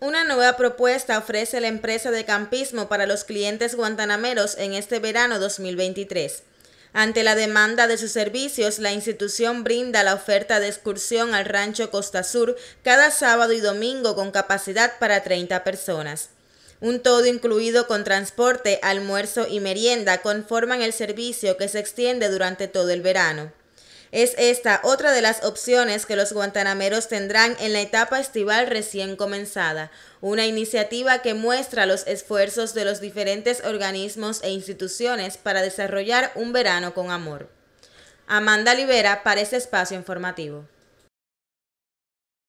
Una nueva propuesta ofrece la empresa de campismo para los clientes guantanameros en este verano 2023. Ante la demanda de sus servicios, la institución brinda la oferta de excursión al Rancho Costa Sur cada sábado y domingo con capacidad para 30 personas. Un todo incluido con transporte, almuerzo y merienda conforman el servicio que se extiende durante todo el verano. Es esta otra de las opciones que los guantanameros tendrán en la etapa estival recién comenzada, una iniciativa que muestra los esfuerzos de los diferentes organismos e instituciones para desarrollar un verano con amor. Amanda Libera para este espacio informativo.